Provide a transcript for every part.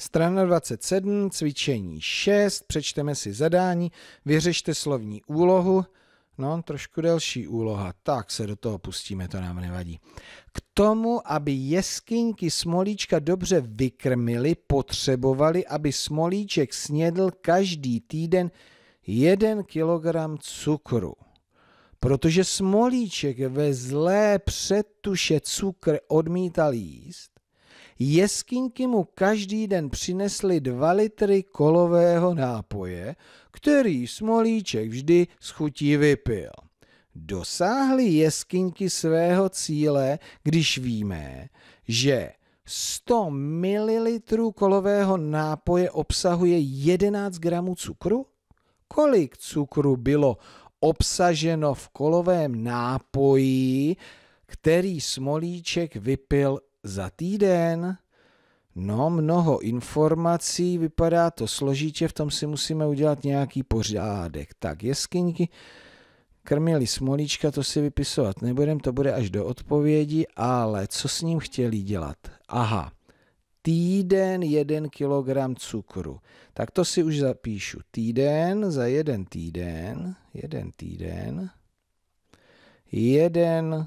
Strana 27, cvičení 6, přečteme si zadání, vyřešte slovní úlohu, no trošku delší úloha, tak se do toho pustíme, to nám nevadí. K tomu, aby jeskyňky smolíčka dobře vykrmily, potřebovali, aby smolíček snědl každý týden 1 kilogram cukru. Protože smolíček ve zlé přetuše cukr odmítal jíst, Jeskynky mu každý den přinesly dva litry kolového nápoje, který Smolíček vždy s chutí vypil. Dosáhly jeskynky svého cíle, když víme, že 100 ml kolového nápoje obsahuje 11 gramů cukru? Kolik cukru bylo obsaženo v kolovém nápoji, který Smolíček vypil za týden. No, mnoho informací, vypadá to složitě, v tom si musíme udělat nějaký pořádek. Tak, jeskyňky, krmili smolíčka, to si vypisovat nebudem, to bude až do odpovědi, ale co s ním chtěli dělat? Aha, týden jeden kilogram cukru. Tak to si už zapíšu. Týden za jeden týden, jeden týden, jeden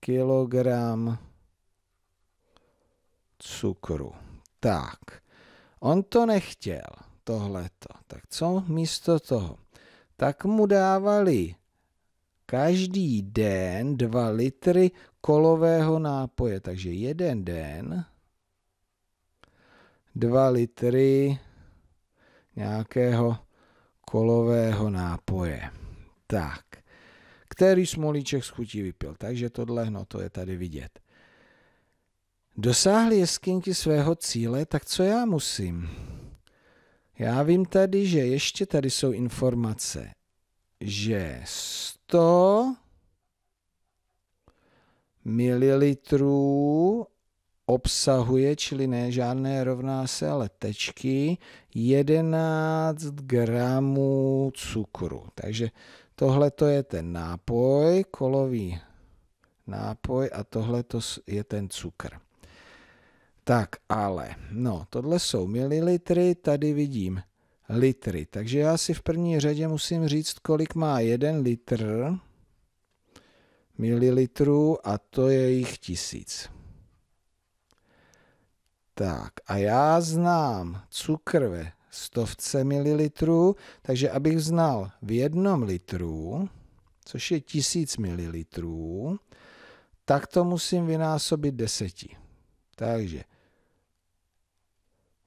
kilogram cukru. Tak, on to nechtěl, tohleto. Tak co místo toho? Tak mu dávali každý den dva litry kolového nápoje. Takže jeden den dva litry nějakého kolového nápoje. Tak, který smolíček z chutí vypil. Takže tohle no, to je tady vidět. Dosáhli jeskynky svého cíle, tak co já musím? Já vím tady, že ještě tady jsou informace, že 100 mililitrů obsahuje, čili ne žádné rovná se, ale tečky, 11 gramů cukru. Takže tohle to je ten nápoj, kolový nápoj a tohle to je ten cukr. Tak ale, no, tohle jsou mililitry, tady vidím litry. Takže já si v první řadě musím říct, kolik má jeden litr mililitrů a to je jich tisíc. Tak a já znám cukr ve stovce mililitrů, takže abych znal v jednom litru, což je tisíc mililitrů, tak to musím vynásobit deseti. Takže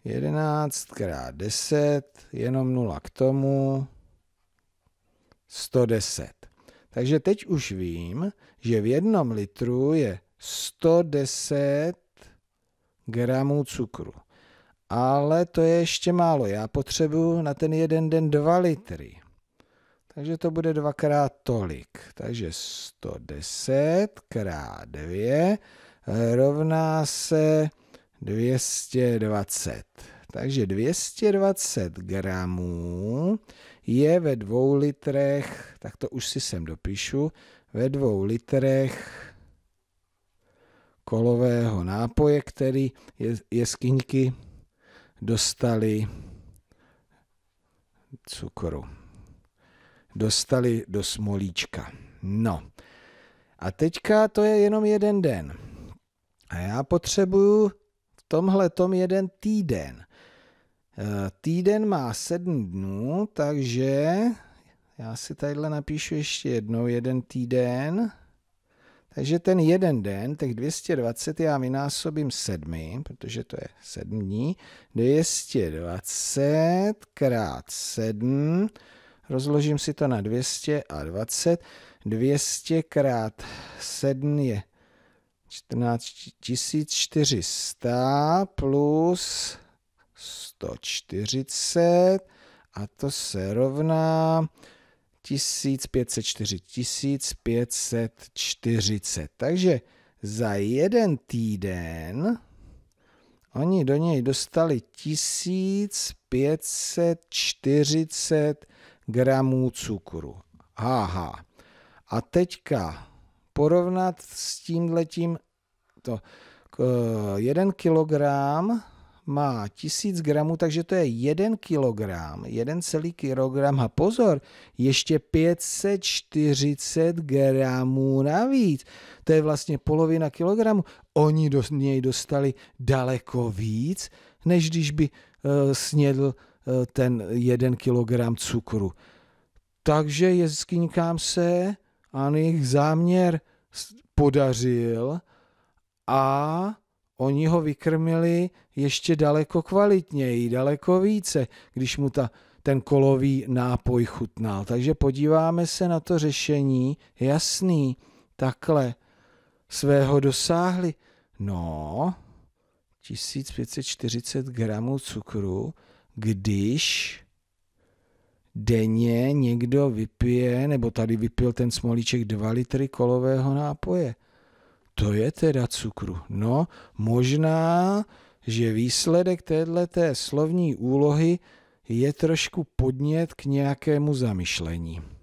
11 krát 10, jenom 0 k tomu, 110. Takže teď už vím, že v jednom litru je 110 gramů cukru. Ale to je ještě málo. Já potřebuji na ten jeden den 2 litry. Takže to bude dvakrát tolik. Takže 110 krát 2 rovná se 220. Takže 220 gramů je ve dvou litrech, tak to už si sem dopíšu, ve dvou litrech kolového nápoje, který jeskyňky dostali cukru. Dostali do smolíčka. No. A teďka to je jenom jeden den. A já potřebuju tomhle tom jeden týden. Eh, týden má sedm dnů, takže já si tadyhle napíšu ještě jednou jeden týden. Takže ten jeden den, těch 220 já vynásobím sedmi, protože to je sedm dní. 220 krát sedm. rozložím si to na 220. 200 krát 7 je 14 400 plus 140 a to se rovná 1504, 1540. Takže za jeden týden oni do něj dostali 1540 gramů cukru. Aha. A teďka porovnat s tímhletím to. Eh, jeden kilogram má tisíc gramů, takže to je jeden kilogram, jeden celý kilogram a pozor, ještě 540 gramů navíc. To je vlastně polovina kilogramu. Oni do něj dostali daleko víc, než když by uh, snědl uh, ten jeden kilogram cukru. Takže jeskýňkám se, a jejich záměr podařil a oni ho vykrmili ještě daleko kvalitněji, daleko více, když mu ta, ten kolový nápoj chutnal. Takže podíváme se na to řešení, jasný, takhle svého dosáhli. No, 1540 gramů cukru, když denně někdo vypije, nebo tady vypil ten smolíček 2 litry kolového nápoje. To je teda cukru. No, možná, že výsledek téhleté slovní úlohy je trošku podnět k nějakému zamyšlení.